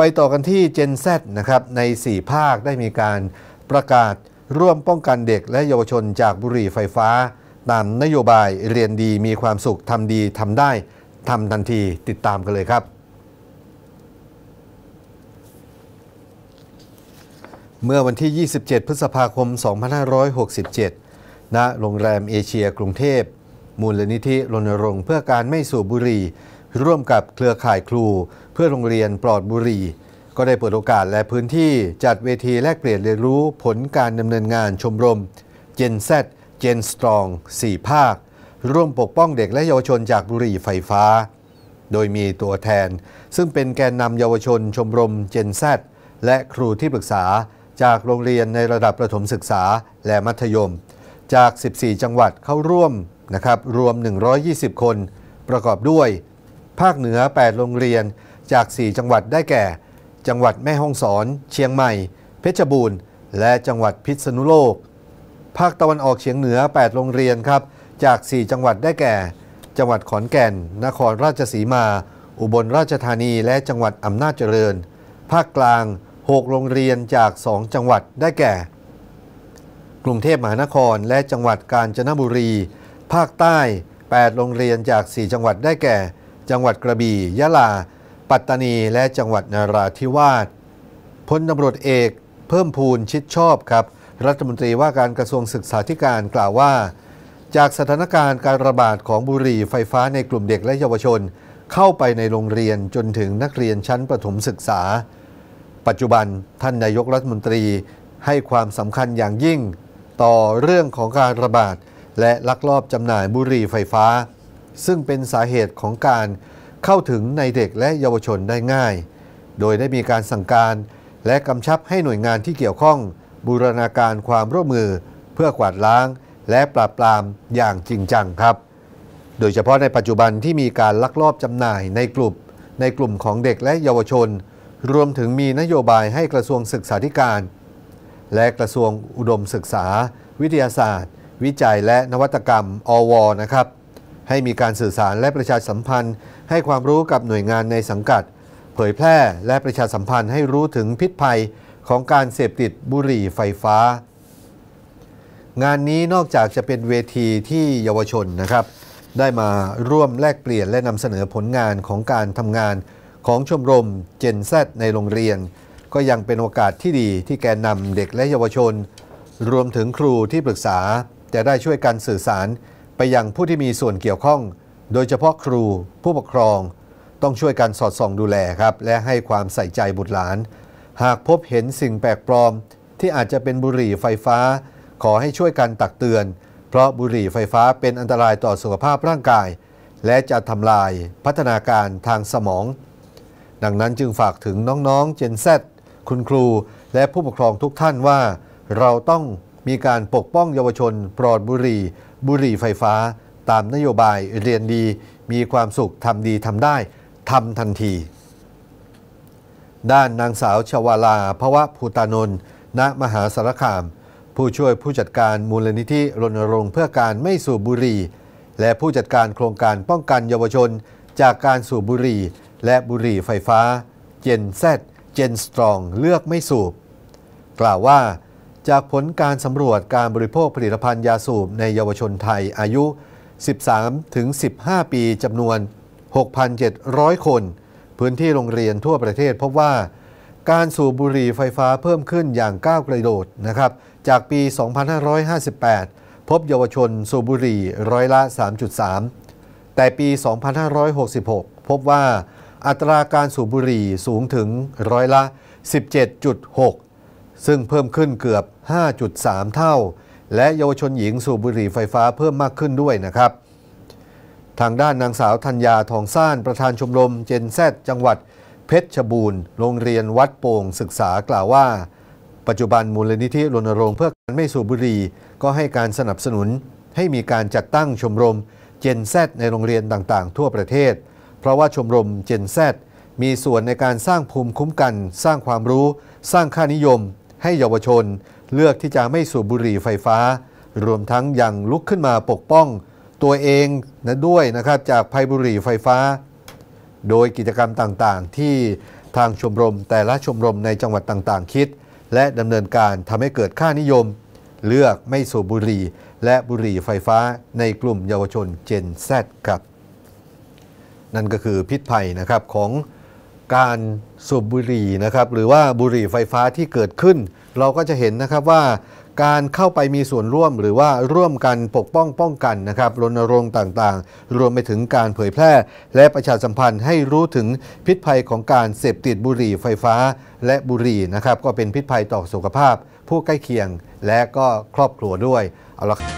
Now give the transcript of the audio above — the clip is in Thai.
ไปต่อกันที่ Gen Z นะครับ ใน 4 ภาคได้มีการประกาศร่วมป้องกันเด็กและเยาวชนจากบุหรี่ไฟฟ้า ตามนโยบายเรียนดีมีความสุข ทำดี ทำได้ ทำทันทีติดตามกันเลยครับ เมื่อวันที่ 27 พฤษภาคม 2567 ณ โรงแรมเอเชียกรุงเทพมูลนิธิรณรงค์เพื่อการไม่สูบบุหรี่ร่วมกับเครือข่ายครูเพื่อโรงเรียนปลอดบุรีก็ได้เปิดโอกาสและพื้นที่ จัดเวทีแลกเปลี่ยนเรียนรู้ผลการดำเนินงานชมรม Gen Z Gen Strong 4ภาค ร่วมปกป้องเด็กและเยาวชนจากบุหรี่ไฟฟ้า โดยมีตัวแทน ซึ่งเป็นแกนนำเยาวชนชมรม Gen Z และครูที่ปรึกษา จากโรงเรียนในระดับประถมศึกษาและมัธยม จาก 14 จังหวัดเข้าร่วมนะครับรวม 120 คน ประกอบด้วยภาคเหนือ 8 โรงเรียนจาก 4 จังหวัดได้แก่ จังหวัดแม่ฮ่องสอน เชียงใหม่ เพชรบูรณ์ และจังหวัดพิษณุโลก ภาคตะวันออกเฉียงเหนือ 8 โรงเรียนครับ จาก 4 จังหวัดได้แก่ จังหวัดขอนแก่น นครราชสีมา อุบลราชธานีและจังหวัดอำนาจเจริญ ภาคกลาง 6 โรงเรียนจาก 2 จังหวัดได้แก่กรุงเทพมหานครและจังหวัดกาญจนบุรี ภาคใต้ 8 โรงเรียนจาก 4 จังหวัดได้แก่จังหวัดกระบี่ยะลา ปัตตานีและจังหวัดนาราธิวาสพลตำรวจเอก เพิ่มพูนชิดชอบครับ รัฐมนตรีว่าการกระทรวงศึกษาธิการกล่าวว่า จากสถานการณ์การระบาดของบุหรี่ไฟฟ้าในกลุ่มเด็กและเยาวชน เข้าไปในโรงเรียนจนถึงนักเรียนชั้นประถมศึกษา ปัจจุบันท่านนายกรัฐมนตรีให้ความสำคัญอย่างยิ่ง ต่อเรื่องของการระบาดและลักลอบจำหน่ายบุหรี่ไฟฟ้าซึ่งเป็นสาเหตุของการเข้าถึงในเด็กและเยาวชนได้ง่าย โดยได้มีการสั่งการและกำชับให้หน่วยงานที่เกี่ยวข้อง บูรณาการความร่วมมือเพื่อกวาดล้าง และปราบปรามอย่างจริงจังครับ โดยเฉพาะในปัจจุบันที่มีการลักลอบจำหน่ายในกลุ่มในกลุ่มของเด็กและเยาวชน รวมถึงมีนโยบายให้กระทรวงศึกษาธิการ และกระทรวงอุดมศึกษา วิทยาศาสตร์วิจัยและนวัตกรรมอวนะครับให้มีการสื่อสารและประชาสัมพันธ์ ให้ความรู้กับหน่วยงานในสังกัด เผยแพร่และประชาสัมพันธ์ให้รู้ถึงพิษภัยของการเสพติดบุหรี่ไฟฟ้า งานนี้นอกจากจะเป็นเวทีที่เยาวชนนะครับ ได้มาร่วมแลกเปลี่ยนและนำเสนอผลงานของการทำงาน ของชมรมเจนแซในโรงเรียน ก็ยังเป็นโอกาสที่ดีที่แกนนำเด็กและเยาวชน รวมถึงครูที่ปรึกษา จะได้ช่วยกันสื่อสารไปยังผู้ที่มีส่วนเกี่ยวข้อง โดยเฉพาะครูผู้ปกครองต้องช่วยกันสอดส่องดูแลครับ และให้ความใส่ใจบุตรหลาน หากพบเห็นสิ่งแปลกปลอมที่อาจจะเป็นบุหรี่ไฟฟ้า ขอให้ช่วยกันตักเตือน เพราะบุหรี่ไฟฟ้าเป็นอันตรายต่อสุขภาพร่างกาย และจะทำลายพัฒนาการทางสมอง ดังนั้นจึงฝากถึงน้องๆ เจนตคุณครู และผู้ปกครองทุกท่านว่าเราต้องมีการปกป้องเยาวชน ปลอดบุหรี่ บุหรี่ไฟฟ้า ตามนโยบายเรียนดี มีความสุขทำดีทำได้ ทำทันที ด้านนางสาวชวาลา ภวะภูตานนท์ณมหาสารคาม ผู้ช่วยผู้จัดการมูลนิธิรณรงค์เพื่อการไม่สูบบุหรี่และผู้จัดการโครงการป้องกันเยาวชนจากการสูบบุหรี่และบุหรี่ไฟฟ้า เจนแซดเจนสตรองเลือกไม่สูบ กล่าวว่าจากผลการสำรวจการบริโภคผลิตภัณฑ์ยาสูบ ในเยาวชนไทยอายุ 13-15 ปีจำนวน 6,700 คน พื้นที่โรงเรียนทั่วประเทศพบว่าการสูบบุหรี่ไฟฟ้าเพิ่มขึ้นอย่างก้าวกระโดดนะครับจากปี 2558 พบเยาวชนสูบบุหรี่ร้อยละ 3.3 แต่ปี 2566 พบว่า อัตราการสูบบุหรี่สูงถึงร้อยละ 17.6ซึ่งเพิ่มขึ้นเกือบ 5.3 เท่า และเยาวชนหญิงสูบบุหรี่ไฟฟ้าเพิ่มมากขึ้นด้วยนะครับ ทางด้านนางสาวธัญญาทองซ่านประธานชมรมเจนแซจังหวัด เพชรบูรณ์ โรงเรียนวัดโป่งศึกษากล่าวว่า ปัจจุบันมูลนิธิรณรงค์เพื่อการไม่สูบบุหรี่ก็ให้การสนับสนุนให้มีการจัดตั้งชมรมเจนแซในโรงเรียนต่างๆ ทั่วประเทศ เพราะว่าชมรมเจนแซมีส่วนในการสร้างภูมิคุ้มกัน สร้างความรู้ สร้างค่านิยมให้เยาวชนเลือกที่จะไม่สูบบุหรี่ไฟฟ้า รวมทั้งยังลุกขึ้นมาปกป้องตัวเองนะด้วยนะครับจากภัยบุหรี่ไฟฟ้า โดยกิจกรรมต่างๆที่ทางชมรมแต่ละชมรมในจังหวัดต่างๆคิด และดำเนินการทำให้เกิดค่านิยม เลือกไม่สูบบุหรี่และบุหรี่ไฟฟ้า ในกลุ่มเยาวชน Gen Z ครับนั่นก็คือพิษภัยนะครับของการสูบบุหรี่นะครับ หรือว่าบุหรี่ไฟฟ้าที่เกิดขึ้น เราก็จะเห็นนะครับว่า การเข้าไปมีส่วนร่วมหรือว่าร่วมกันปกป้องป้องกันนะครับรณรงค์ต่างๆ รวมไปถึงการเผยแพร่ และประชาสัมพันธ์ให้รู้ถึงพิษภัยของการเสพติดบุหรี่ไฟฟ้าและบุหรี่นะครับก็เป็นพิษภัยต่อสุขภาพ ผู้ใกล้เคียงและก็ครอบครัวด้วย เอาละครับ